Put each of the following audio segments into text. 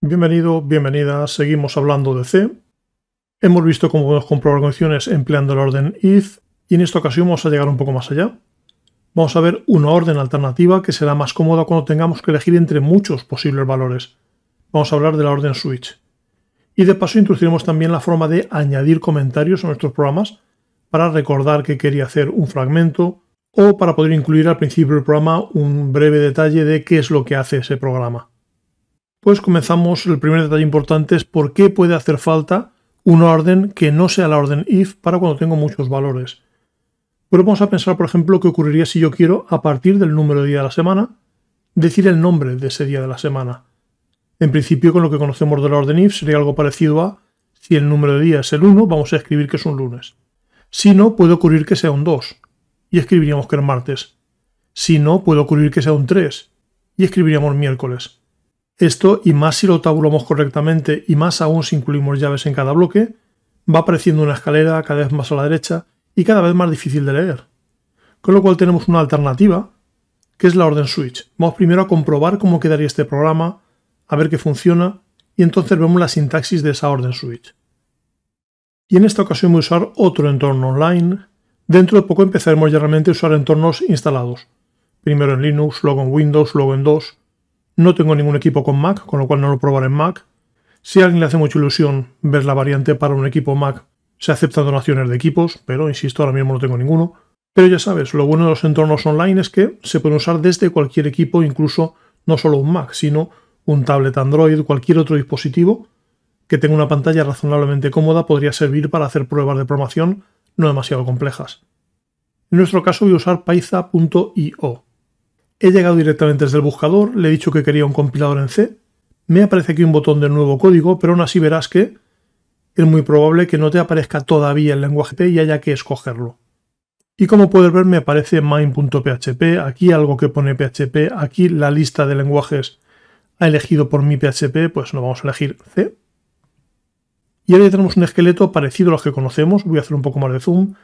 Bienvenido, bienvenida, seguimos hablando de C. Hemos visto cómo podemos comprobar condiciones empleando el orden if y en esta ocasión vamos a llegar un poco más allá. Vamos a ver una orden alternativa que será más cómoda cuando tengamos que elegir entre muchos posibles valores. Vamos a hablar de la orden switch. Y de paso introduciremos también la forma de añadir comentarios a nuestros programas para recordar que quería hacer un fragmento o para poder incluir al principio del programa un breve detalle de qué es lo que hace ese programa. Pues comenzamos, el primer detalle importante es por qué puede hacer falta una orden que no sea la orden if para cuando tengo muchos valores. Pero vamos a pensar, por ejemplo, qué ocurriría si yo quiero, a partir del número de día de la semana, decir el nombre de ese día de la semana. En principio, con lo que conocemos de la orden if, sería algo parecido a si el número de día es el 1, vamos a escribir que es un lunes. Si no, puede ocurrir que sea un 2, y escribiríamos que es martes. Si no, puede ocurrir que sea un 3, y escribiríamos miércoles. Esto, y más si lo tabulamos correctamente, y más aún si incluimos llaves en cada bloque, va apareciendo una escalera cada vez más a la derecha y cada vez más difícil de leer. Con lo cual tenemos una alternativa, que es la orden switch. Vamos primero a comprobar cómo quedaría este programa, a ver qué funciona, y entonces vemos la sintaxis de esa orden switch. Y en esta ocasión voy a usar otro entorno online. Dentro de poco empezaremos ya realmente a usar entornos instalados. Primero en Linux, luego en Windows, luego en DOS, no tengo ningún equipo con Mac, con lo cual no lo probaré en Mac. Si a alguien le hace mucha ilusión ver la variante para un equipo Mac, se aceptan donaciones de equipos, pero insisto, ahora mismo no tengo ninguno. Pero ya sabes, lo bueno de los entornos online es que se pueden usar desde cualquier equipo, incluso no solo un Mac, sino un tablet Android, cualquier otro dispositivo que tenga una pantalla razonablemente cómoda podría servir para hacer pruebas de programación no demasiado complejas. En nuestro caso voy a usar paiza.io. He llegado directamente desde el buscador, le he dicho que quería un compilador en C, me aparece aquí un botón de nuevo código, pero aún así verás que es muy probable que no te aparezca todavía el lenguaje P y haya que escogerlo. Y como puedes ver me aparece main.php, aquí algo que pone PHP, aquí la lista de lenguajes ha elegido por mi PHP, pues no vamos a elegir C. Y ahora ya tenemos un esqueleto parecido a los que conocemos, voy a hacer un poco más de zoom,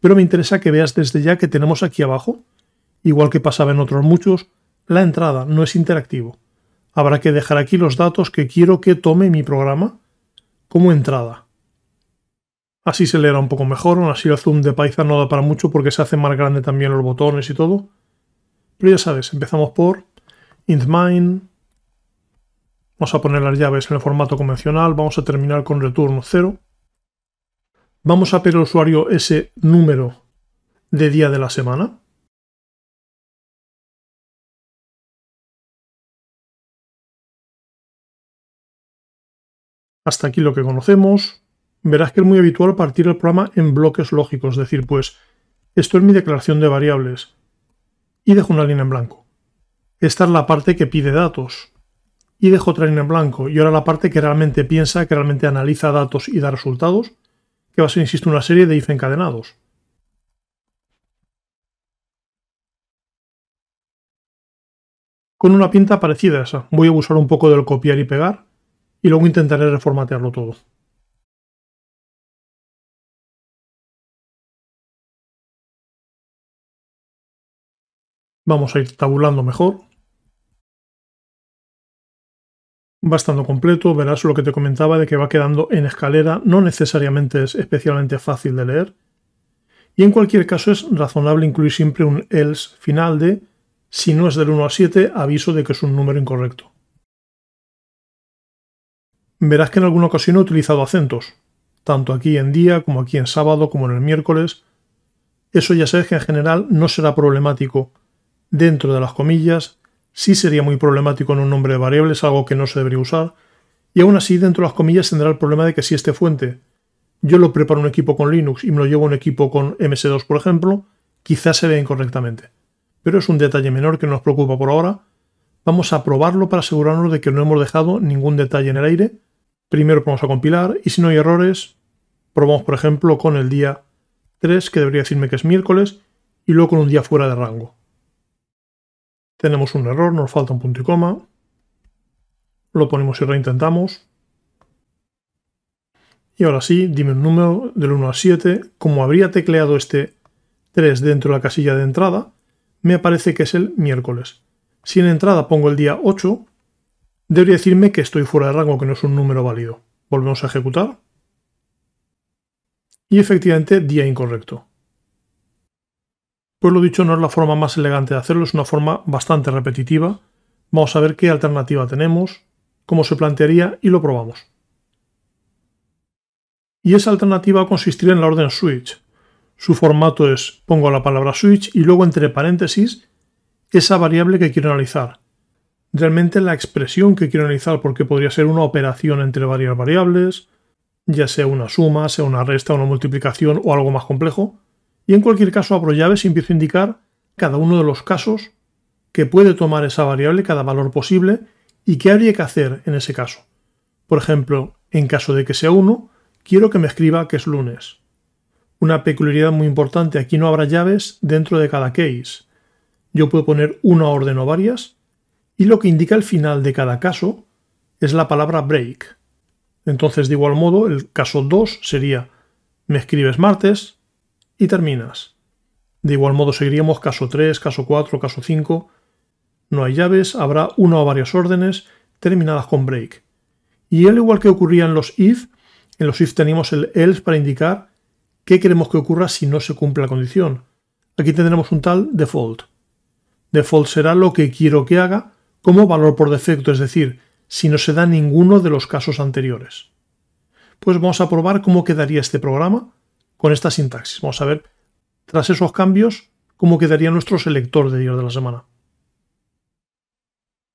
pero me interesa que veas desde ya que tenemos aquí abajo Igual que pasaba en otros muchos, la entrada no es interactivo. Habrá que dejar aquí los datos que quiero que tome mi programa como entrada. Así se leerá un poco mejor, aún así el zoom de Python no da para mucho porque se hacen más grande también los botones y todo. Pero ya sabes, empezamos por int Vamos a poner las llaves en el formato convencional, vamos a terminar con retorno 0. Vamos a pedir al usuario ese número de día de la semana. Hasta aquí lo que conocemos. Verás que es muy habitual partir el programa en bloques lógicos, es decir, pues, esto es mi declaración de variables. Y dejo una línea en blanco. Esta es la parte que pide datos. Y dejo otra línea en blanco. Y ahora la parte que realmente piensa, que realmente analiza datos y da resultados, que va a ser, insisto, una serie de if encadenados. Con una pinta parecida a esa. Voy a usar un poco del copiar y pegar y luego intentaré reformatearlo todo. Vamos a ir tabulando mejor. Va estando completo, verás lo que te comentaba de que va quedando en escalera, no necesariamente es especialmente fácil de leer. Y en cualquier caso es razonable incluir siempre un else final de si no es del 1 al 7, aviso de que es un número incorrecto. Verás que en alguna ocasión he utilizado acentos, tanto aquí en día como aquí en sábado como en el miércoles. Eso ya sabes que en general no será problemático dentro de las comillas, sí sería muy problemático en un nombre de variables, algo que no se debería usar, y aún así dentro de las comillas tendrá el problema de que si este fuente yo lo preparo un equipo con Linux y me lo llevo un equipo con MS2, por ejemplo, quizás se vea incorrectamente. Pero es un detalle menor que no nos preocupa por ahora. Vamos a probarlo para asegurarnos de que no hemos dejado ningún detalle en el aire Primero vamos a compilar y si no hay errores, probamos por ejemplo con el día 3, que debería decirme que es miércoles, y luego con un día fuera de rango. Tenemos un error, nos falta un punto y coma. Lo ponemos y reintentamos. Y ahora sí, dime un número del 1 al 7. Como habría tecleado este 3 dentro de la casilla de entrada, me parece que es el miércoles. Si en entrada pongo el día 8, debería decirme que estoy fuera de rango, que no es un número válido. Volvemos a ejecutar. Y efectivamente, día incorrecto. Pues lo dicho, no es la forma más elegante de hacerlo, es una forma bastante repetitiva. Vamos a ver qué alternativa tenemos, cómo se plantearía y lo probamos. Y esa alternativa consistiría en la orden switch. Su formato es pongo la palabra switch y luego entre paréntesis esa variable que quiero analizar, realmente la expresión que quiero analizar, porque podría ser una operación entre varias variables, ya sea una suma, sea una resta, una multiplicación o algo más complejo. Y en cualquier caso abro llaves y empiezo a indicar cada uno de los casos que puede tomar esa variable, cada valor posible, y qué habría que hacer en ese caso. Por ejemplo, en caso de que sea 1, quiero que me escriba que es lunes. Una peculiaridad muy importante, aquí no habrá llaves dentro de cada case. Yo puedo poner una orden o varias, y lo que indica el final de cada caso es la palabra break. Entonces, de igual modo, el caso 2 sería me escribes martes y terminas. De igual modo seguiríamos caso 3, caso 4, caso 5. No hay llaves, habrá una o varias órdenes terminadas con break. Y al igual que ocurría en los if, en los if tenemos el else para indicar qué queremos que ocurra si no se cumple la condición. Aquí tendremos un tal default. Default será lo que quiero que haga como valor por defecto, es decir, si no se da ninguno de los casos anteriores. Pues vamos a probar cómo quedaría este programa con esta sintaxis. Vamos a ver, tras esos cambios, cómo quedaría nuestro selector de días de la semana.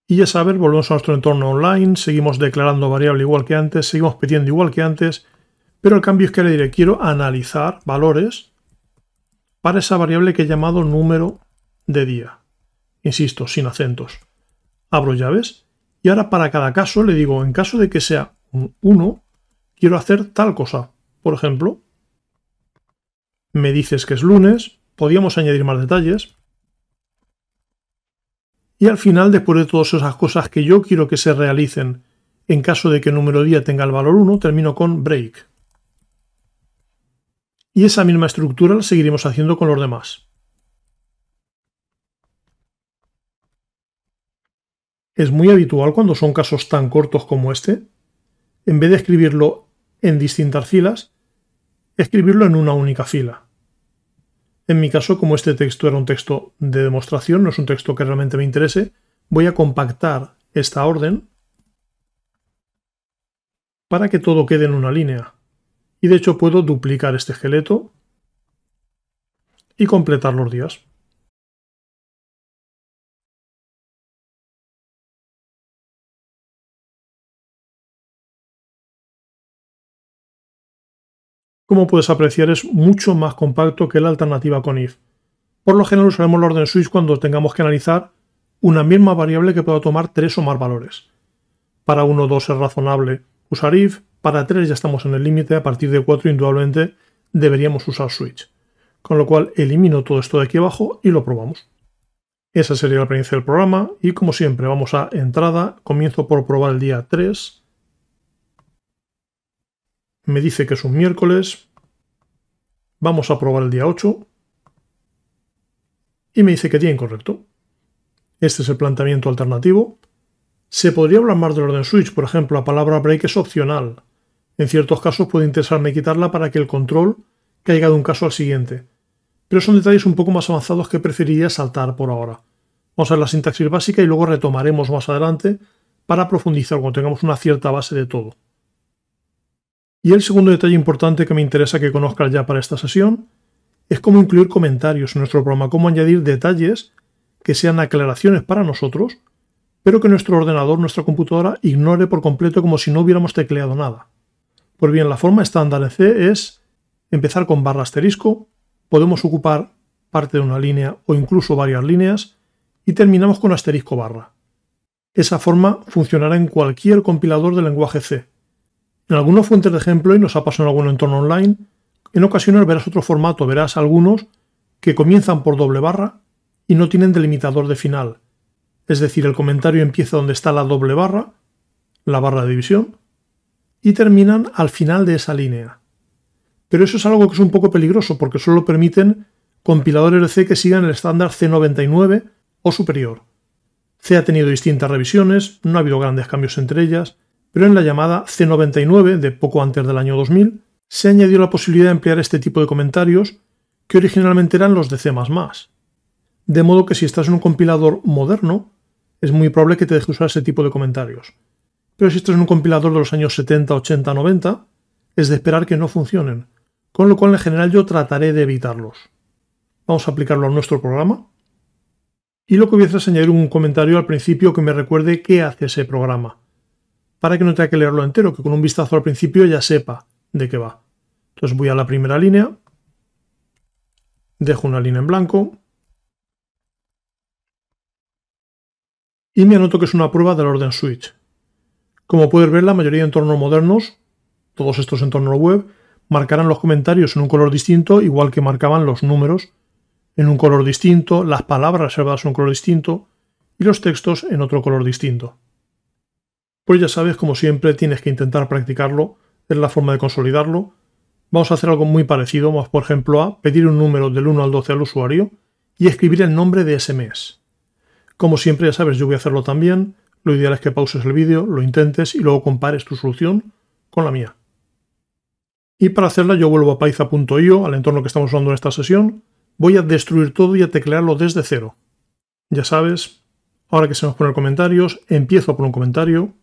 Y ya saber, volvemos a nuestro entorno online, seguimos declarando variable igual que antes, seguimos pidiendo igual que antes, pero el cambio es que le diré, quiero analizar valores para esa variable que he llamado número de día. Insisto, sin acentos abro llaves y ahora para cada caso le digo, en caso de que sea un 1, quiero hacer tal cosa. Por ejemplo, me dices que es lunes, podríamos añadir más detalles. Y al final, después de todas esas cosas que yo quiero que se realicen, en caso de que el número día tenga el valor 1, termino con break. Y esa misma estructura la seguiremos haciendo con los demás. es muy habitual cuando son casos tan cortos como este, en vez de escribirlo en distintas filas, escribirlo en una única fila. En mi caso, como este texto era un texto de demostración, no es un texto que realmente me interese, voy a compactar esta orden para que todo quede en una línea. Y de hecho puedo duplicar este esqueleto y completar los días. como puedes apreciar es mucho más compacto que la alternativa con if. Por lo general usaremos el orden switch cuando tengamos que analizar una misma variable que pueda tomar tres o más valores. Para 1 2 es razonable usar if, para 3 ya estamos en el límite, a partir de 4 indudablemente deberíamos usar switch. Con lo cual elimino todo esto de aquí abajo y lo probamos. Esa sería la experiencia del programa y como siempre vamos a entrada, comienzo por probar el día 3, me dice que es un miércoles, vamos a probar el día 8 y me dice que tiene incorrecto. Este es el planteamiento alternativo. Se podría hablar más del orden switch, por ejemplo, la palabra break es opcional. En ciertos casos puede interesarme quitarla para que el control caiga de un caso al siguiente. Pero son detalles un poco más avanzados que preferiría saltar por ahora. Vamos a ver la sintaxis básica y luego retomaremos más adelante para profundizar cuando tengamos una cierta base de todo. Y el segundo detalle importante que me interesa que conozcas ya para esta sesión es cómo incluir comentarios en nuestro programa, cómo añadir detalles que sean aclaraciones para nosotros, pero que nuestro ordenador, nuestra computadora, ignore por completo como si no hubiéramos tecleado nada. Pues bien, la forma estándar en C es empezar con barra asterisco, podemos ocupar parte de una línea o incluso varias líneas y terminamos con asterisco barra. Esa forma funcionará en cualquier compilador de lenguaje C, en algunas fuentes de ejemplo, y nos ha pasado en algún entorno online, en ocasiones verás otro formato, verás algunos que comienzan por doble barra y no tienen delimitador de final. Es decir, el comentario empieza donde está la doble barra, la barra de división, y terminan al final de esa línea. Pero eso es algo que es un poco peligroso porque solo permiten compiladores de C que sigan el estándar C99 o superior. C ha tenido distintas revisiones, no ha habido grandes cambios entre ellas, pero en la llamada C99 de poco antes del año 2000 se añadió la posibilidad de emplear este tipo de comentarios que originalmente eran los de C++. De modo que si estás en un compilador moderno, es muy probable que te deje usar ese tipo de comentarios. Pero si estás en un compilador de los años 70, 80, 90, es de esperar que no funcionen, con lo cual en general yo trataré de evitarlos. Vamos a aplicarlo a nuestro programa. Y lo que voy a hacer es añadir un comentario al principio que me recuerde qué hace ese programa para que no tenga que leerlo entero, que con un vistazo al principio ya sepa de qué va. Entonces voy a la primera línea, dejo una línea en blanco y me anoto que es una prueba del orden switch. Como puedes ver, la mayoría de entornos modernos, todos estos entornos web, marcarán los comentarios en un color distinto, igual que marcaban los números en un color distinto, las palabras reservadas en un color distinto y los textos en otro color distinto. Pues ya sabes, como siempre, tienes que intentar practicarlo, es la forma de consolidarlo. Vamos a hacer algo muy parecido, vamos por ejemplo a pedir un número del 1 al 12 al usuario y escribir el nombre de ese mes. Como siempre, ya sabes, yo voy a hacerlo también. Lo ideal es que pauses el vídeo, lo intentes y luego compares tu solución con la mía. Y para hacerla yo vuelvo a paiza.io, al entorno que estamos usando en esta sesión. Voy a destruir todo y a teclearlo desde cero. Ya sabes, ahora que se nos ponen comentarios, empiezo por un comentario,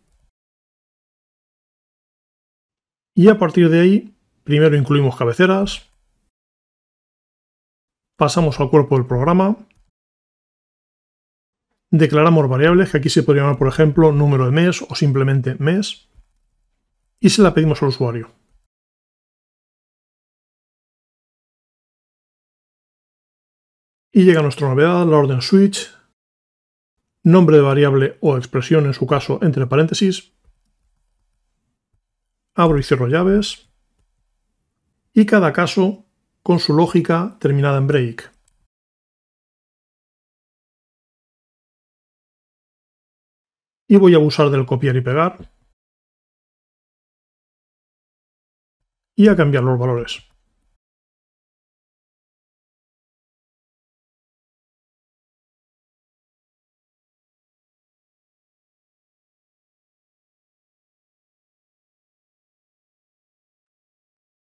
Y a partir de ahí, primero incluimos cabeceras, pasamos al cuerpo del programa, declaramos variables, que aquí se podría llamar, por ejemplo, número de mes o simplemente mes, y se la pedimos al usuario. Y llega nuestra novedad, la orden switch, nombre de variable o expresión, en su caso, entre paréntesis, abro y cierro llaves, y cada caso con su lógica terminada en break. Y voy a abusar del copiar y pegar y a cambiar los valores.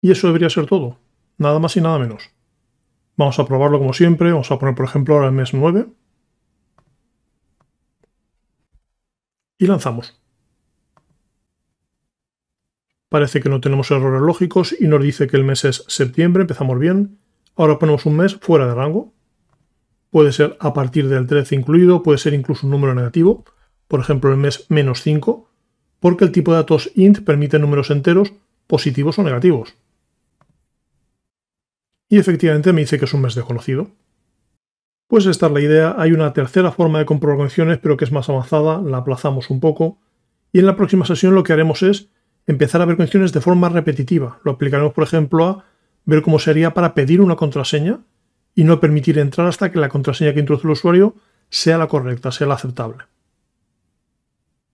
Y eso debería ser todo, nada más y nada menos. Vamos a probarlo como siempre, vamos a poner por ejemplo ahora el mes 9. Y lanzamos. Parece que no tenemos errores lógicos y nos dice que el mes es septiembre, empezamos bien. Ahora ponemos un mes fuera de rango. Puede ser a partir del 13 incluido, puede ser incluso un número negativo, por ejemplo el mes menos 5, porque el tipo de datos int permite números enteros positivos o negativos y efectivamente me dice que es un mes desconocido. Pues esta es la idea, hay una tercera forma de comprobar conexiones pero que es más avanzada, la aplazamos un poco, y en la próxima sesión lo que haremos es empezar a ver condiciones de forma repetitiva. Lo aplicaremos, por ejemplo, a ver cómo sería para pedir una contraseña y no permitir entrar hasta que la contraseña que introduce el usuario sea la correcta, sea la aceptable.